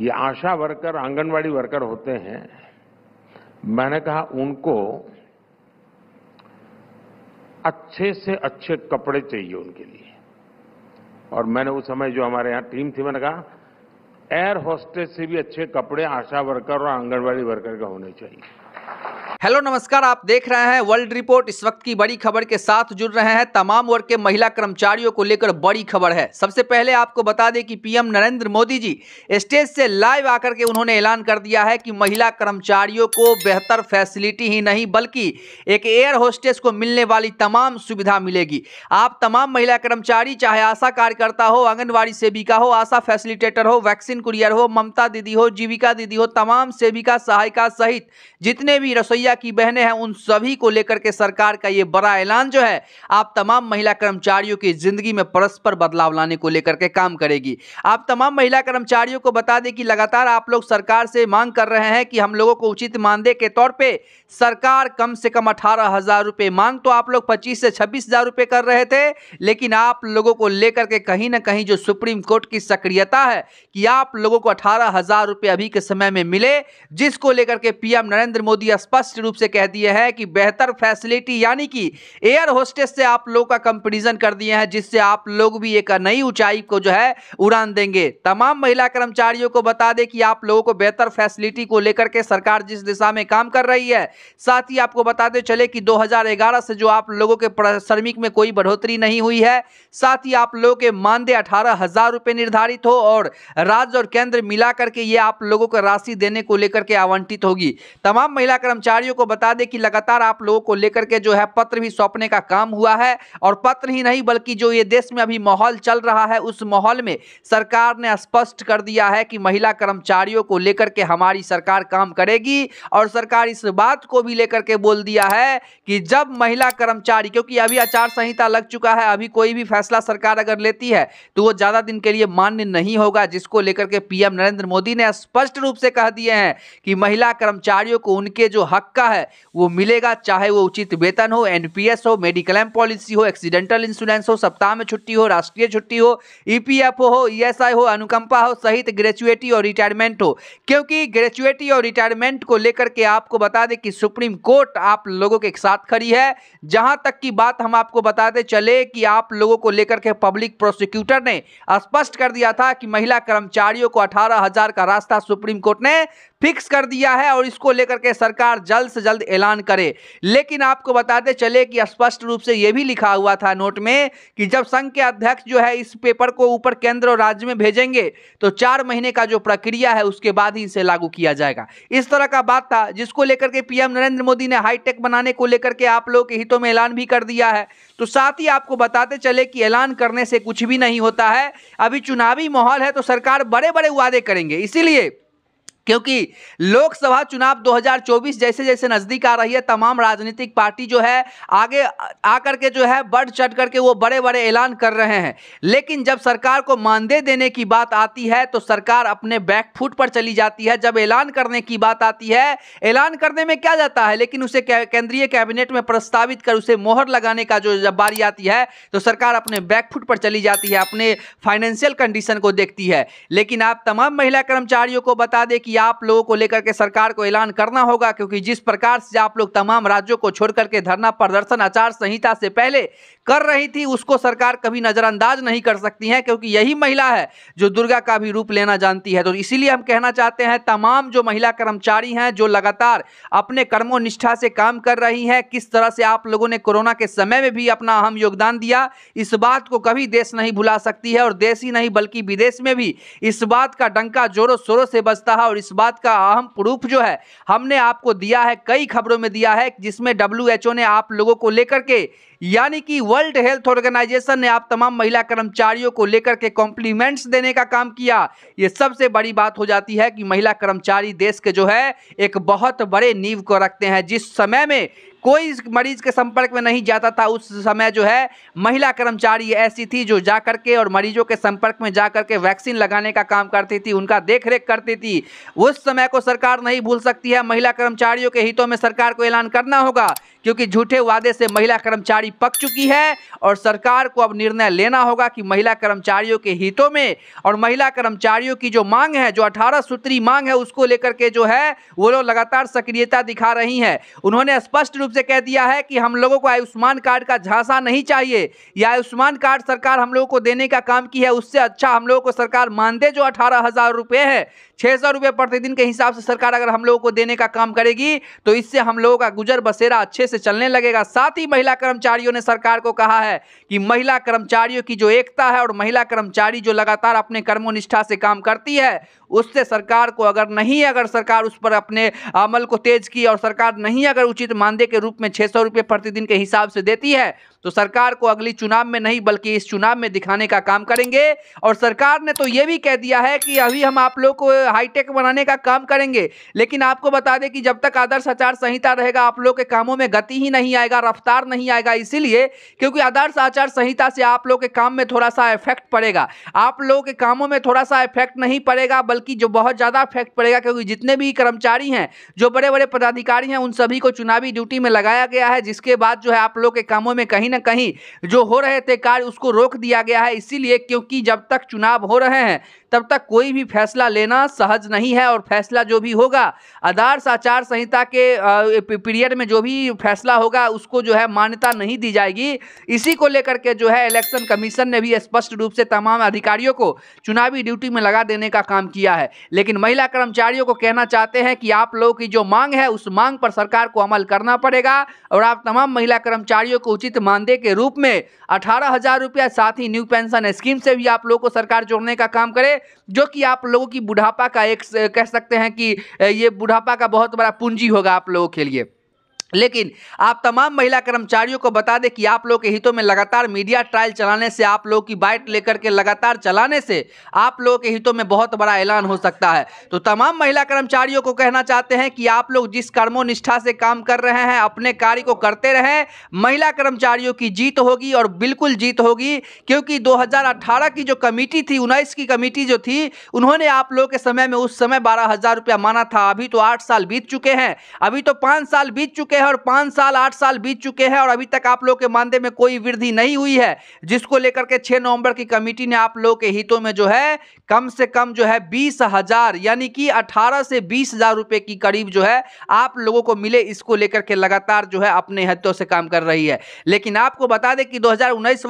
ये आशा worker anganwadi worker होते हैं मैंने कहा उनको अच्छे से अच्छे कपड़े चाहिए उनके लिए और मैंने उस समय जो हमारे यहाँ टीम थी मैंने कहा एयर होस्टेस से भी अच्छे कपड़े आशा वर्कर और आंगनवाड़ी वर्कर के होने चाहिए हेलो नमस्कार आप देख रहे हैं वर्ल्ड रिपोर्ट इस वक्त की बड़ी खबर के साथ जुड़ रहे हैं तमाम वर्ग के महिला कर्मचारियों को लेकर बड़ी खबर है सबसे पहले आपको बता दें कि पीएम नरेंद्र मोदी जी स्टेज से लाइव आकर के उन्होंने ऐलान कर दिया है कि महिला कर्मचारियों को बेहतर फैसिलिटी ही नहीं बल्कि एक एयर होस्टेस को मिलने वाली तमाम सुविधा मिलेगी आप तमाम महिला कर्मचारी चाहे आशा कार्यकर्ता हो आंगनबाड़ी सेविका हो आशा फैसिलिटेटर हो वैक्सीन कुरियर हो ममता दीदी हो जीविका दीदी हो तमाम सेविका सहायिका सहित जितने भी रसोई भैया की बहनें हैं उन सभी को लेकर के सरकार का ये बड़ा ऐलान जो है आप तमाम महिला कर्मचारियों की जिंदगी में परस्पर बदलाव लाने को लेकर के काम करेगी आप तमाम महिला कर्मचारियों को बता दें कि लगातार आप लोग सरकार से मांग कर रहे हैं कि हम लोगों को उचित मानदेय के तौर पर सरकार कम से कम अठारह हजार रुपये मांग तो आप लोग पच्चीस से छब्बीस हजार रुपये कर रहे थे लेकिन आप लोगों को लेकर के कहीं ना कहीं जो सुप्रीम कोर्ट की सक्रियता है कि आप लोगों को अठारह हजार रुपये अभी के समय में मिले जिसको लेकर के पीएम नरेंद्र मोदी स्पष्ट स्पष्ट रूप से कह दिया है कि बेहतर फैसिलिटी यानी कि एयर होस्टेस से आप लोग का कंपेरिजन कर दिए हैं जिससे आप लोग भी एक नई ऊंचाई को जो है उड़ान देंगे तमाम महिला कर्मचारियों को बता दें कि आप लोगों को बेहतर फैसिलिटी को लेकर के सरकार जिस दिशा में काम कर रही है साथ ही आपको बताते चले कि दो से जो आप लोगों के श्रमिक में कोई बढ़ोतरी नहीं हुई है साथ ही आप लोगों के मानदेय अठारह हजार रुपये निर्धारित हो और राज्य और केंद्र मिला करके ये आप लोगों को राशि देने को लेकर के आवंटित होगी तमाम महिला कर्मचारियों अधिकारियों को बता दें कि लगातार आप लोगों को लेकर के जो है पत्र भी सौंपने का काम हुआ है और पत्र ही नहीं बल्कि जो ये देश में अभी माहौल चल रहा है उस माहौल में सरकार ने स्पष्ट कर दिया है कि महिला कर्मचारियों को लेकर के हमारी सरकार काम करेगी और सरकार इस बात को भी लेकर के बोल दिया है कि जब महिला कर्मचारी क्योंकि अभी आचार संहिता लग चुका है अभी कोई भी फैसला सरकार अगर लेती है तो वो ज़्यादा दिन के लिए मान्य नहीं होगा जिसको लेकर के पीएम नरेंद्र मोदी ने स्पष्ट रूप से कह दिए हैं कि महिला कर्मचारियों को उनके जो हक पक्का है वो मिलेगा चाहे वो उचित वेतन हो एनपीएस हो मेडिक्लेम पॉलिसी हो एक्सीडेंटल इंश्योरेंस हो सप्ताह में छुट्टी हो राष्ट्रीय छुट्टी हो ईपीएफ e हो ईएसआई e हो अनुकंपा हो सहित ग्रेचुएटी और रिटायरमेंट हो क्योंकि ग्रेचुएटी और रिटायरमेंट को लेकर के आपको बता दें कि सुप्रीम कोर्ट आप लोगों के साथ खड़ी है जहां तक की बात हम आपको बताते चले कि आप लोगों को लेकर के पब्लिक प्रोसिक्यूटर ने स्पष्ट कर दिया था कि महिला कर्मचारियों को अठारह हजार का रास्ता सुप्रीम कोर्ट ने फिक्स कर दिया है और इसको लेकर के सरकार जल्द जल्द से जल्द ऐलान करे लेकिन आपको बताते चले कि स्पष्ट रूप से यह भी लिखा हुआ था नोट में कि जब संघ के अध्यक्ष जो है इस पेपर को ऊपर केंद्र और राज्य में भेजेंगे तो चार महीने का जो प्रक्रिया है उसके बाद ही इसे लागू किया जाएगा इस तरह का बात था जिसको लेकर के पीएम नरेंद्र मोदी ने हाईटेक बनाने को लेकर के आप लोगों के हितों में ऐलान भी कर दिया है तो साथ ही आपको बताते चले कि ऐलान करने से कुछ भी नहीं होता है अभी चुनावी माहौल है तो सरकार बड़े बड़े वादे करेंगे इसीलिए क्योंकि लोकसभा चुनाव 2024 जैसे जैसे नज़दीक आ रही है तमाम राजनीतिक पार्टी जो है आगे आकर के जो है बढ़ चढ़ करके वो बड़े बड़े ऐलान कर रहे हैं लेकिन जब सरकार को मानदेय देने की बात आती है तो सरकार अपने बैकफुट पर चली जाती है जब ऐलान करने की बात आती है ऐलान करने में क्या जाता है लेकिन उसे केंद्रीय कैबिनेट में प्रस्तावित कर उसे मोहर लगाने का जो जब बारी आती है तो सरकार अपने बैकफुट पर चली जाती है अपने फाइनेंशियल कंडीशन को देखती है लेकिन आप तमाम महिला कर्मचारियों को बता दें कि आप लोगों को लेकर के सरकार को ऐलान करना होगा क्योंकि जिस प्रकार से आप लोग तमाम राज्यों को छोड़कर के धरना प्रदर्शन आचार संहिता से पहले कर रही थी उसको सरकार कभी नज़रअंदाज नहीं कर सकती है क्योंकि यही महिला है जो दुर्गा का भी रूप लेना जानती है तो इसीलिए हम कहना चाहते हैं तमाम जो महिला कर्मचारी हैं जो लगातार अपने कर्मों निष्ठा से काम कर रही हैं किस तरह से आप लोगों ने कोरोना के समय में भी अपना अहम योगदान दिया इस बात को कभी देश नहीं भुला सकती है और देश ही नहीं बल्कि विदेश में भी इस बात का डंका जोरों शोरों से बजता है और इस बात का अहम प्रूफ जो है हमने आपको दिया है कई खबरों में दिया है जिसमें डब्ल्यू ने आप लोगों को लेकर के यानी कि वह वर्ल्ड हेल्थ ऑर्गेनाइजेशन ने आप तमाम महिला कर्मचारियों को लेकर के कॉम्प्लीमेंट्स देने का काम किया ये सबसे बड़ी बात हो जाती है कि महिला कर्मचारी देश के जो है एक बहुत बड़े नींव को रखते हैं जिस समय में कोई मरीज के संपर्क में नहीं जाता था उस समय जो है महिला कर्मचारी ऐसी थी जो जा करके और मरीजों के संपर्क में जा करके वैक्सीन लगाने का काम करती थी उनका देख रेख करती थी उस समय को सरकार नहीं भूल सकती है महिला कर्मचारियों के हितों में सरकार को ऐलान करना होगा क्योंकि झूठे वादे से महिला कर्मचारी पक चुकी है और सरकार को अब निर्णय लेना होगा कि महिला कर्मचारियों के हितों में और महिला कर्मचारियों की जो मांग है जो अठारह सूत्री मांग है उसको लेकर के जो है वो लोग लगातार सक्रियता दिखा रही हैं उन्होंने स्पष्ट रूप से कह दिया है कि हम लोगों को आयुष्मान कार्ड का झांसा नहीं चाहिए यह आयुष्मान कार्ड सरकार हम लोगों को देने का काम की है उससे अच्छा हम लोगों को सरकार मानदेय जो अठारह हज़ार रुपये है छः सौ रुपये प्रतिदिन के हिसाब से सरकार अगर हम लोगों को देने का काम करेगी तो इससे हम लोगों का गुजर बसेरा अच्छे से चलने लगेगा साथ ही महिला कर्मचारियों ने सरकार को कहा है कि महिला कर्मचारियों की जो एकता है और महिला कर्मचारी जो लगातार अपने कर्मोनिष्ठा से काम करती है उससे सरकार को अगर नहीं अगर सरकार उस पर अपने अमल को तेज की और सरकार नहीं अगर उचित मानदेय के रूप में छः सौ रुपये प्रतिदिन के हिसाब से देती है तो सरकार को अगली चुनाव में नहीं बल्कि इस चुनाव में दिखाने का काम करेंगे और सरकार ने तो ये भी कह दिया है कि अभी हम आप लोग को हाईटेक बनाने का काम करेंगे लेकिन आपको बता दें कि जब तक आदर्श आचार संहिता रहेगा आप लोग के कामों में गति ही नहीं आएगा रफ्तार नहीं आएगा इसीलिए क्योंकि आदर्श आचार संहिता से आप लोग के काम में थोड़ा सा इफेक्ट पड़ेगा आप लोगों के कामों में थोड़ा सा इफेक्ट नहीं पड़ेगा बल्कि जो बहुत ज़्यादा इफेक्ट पड़ेगा क्योंकि जितने भी कर्मचारी हैं जो बड़े बड़े पदाधिकारी हैं उन सभी को चुनावी ड्यूटी में लगाया गया है जिसके बाद जो है आप लोग के कामों में कहीं ना कहीं जो हो रहे थे कार्य उसको रोक दिया गया है इसीलिए क्योंकि जब तक चुनाव हो रहे हैं तब तक कोई भी फैसला लेना सहज नहीं है और फैसला जो भी होगा आदर्श आचार संहिता के पीरियड में जो भी फैसला होगा उसको जो है मान्यता नहीं दी जाएगी इसी को लेकर के जो है इलेक्शन कमीशन ने भी स्पष्ट रूप से तमाम अधिकारियों को चुनावी ड्यूटी में लगा देने का काम किया है लेकिन महिला कर्मचारियों को कहना चाहते हैं कि आप लोगों की जो मांग है उस मांग पर सरकार को अमल करना पड़ेगा और आप तमाम महिला कर्मचारियों को उचित मानदेय के रूप में अठारह हजार रुपया साथ ही न्यू पेंशन स्कीम से भी आप लोगों को सरकार जोड़ने का काम करे जो कि आप लोगों की बुढ़ापा का एक कह सकते हैं कि ये बुढ़ापा का बहुत बड़ा पूंजी होगा आप लोगों के लिए लेकिन आप तमाम महिला कर्मचारियों को बता दें कि आप लोग के हितों में लगातार मीडिया ट्रायल चलाने से आप लोगों की बाइट लेकर के लगातार चलाने से आप लोगों के हितों में बहुत बड़ा ऐलान हो सकता है तो तमाम महिला कर्मचारियों को कहना चाहते हैं कि आप लोग जिस कर्मोनिष्ठा से काम कर रहे हैं अपने कार्य को करते रहें महिला कर्मचारियों की जीत होगी और बिल्कुल जीत होगी क्योंकि दो की जो कमेटी थी उन्नीस की कमेटी जो थी उन्होंने आप लोगों के समय में उस समय बारह माना था अभी तो आठ साल बीत चुके हैं अभी तो पाँच साल बीत चुके चुके हैं और पाँच साल आठ साल बीत चुके हैं और अभी तक आप लोगों के मानदेय में कोई वृद्धि नहीं हुई है जिसको लेकर के छः नवंबर की कमेटी ने आप लोगों के हितों में जो है कम से कम जो है बीस हजार यानी कि अठारह से बीस हजार रुपये की करीब जो है आप लोगों को मिले इसको लेकर के लगातार जो है अपने हितों से काम कर रही है लेकिन आपको बता दें कि दो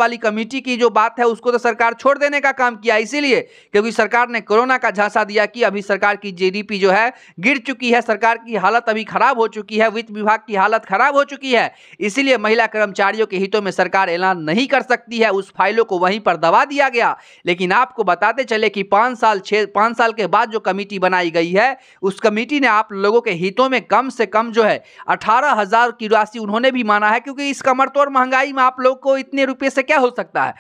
वाली कमेटी की जो बात है उसको तो सरकार छोड़ देने का काम किया इसीलिए क्योंकि सरकार ने कोरोना का झांसा दिया कि अभी सरकार की जी जो है गिर चुकी है सरकार की हालत अभी खराब हो चुकी है वित्त विभाग की की हालत खराब हो चुकी है इसीलिए महिला कर्मचारियों के हितों में सरकार ऐलान नहीं कर सकती है उस फाइलों को वहीं पर दबा दिया गया लेकिन आपको बताते चले कि पाँच साल छः पाँच साल के बाद जो कमेटी बनाई गई है उस कमेटी ने आप लोगों के हितों में कम से कम जो है अठारह हज़ार की राशि उन्होंने भी माना है क्योंकि इस कमर तोड़ महंगाई में आप लोग को इतने रुपये से क्या हो सकता है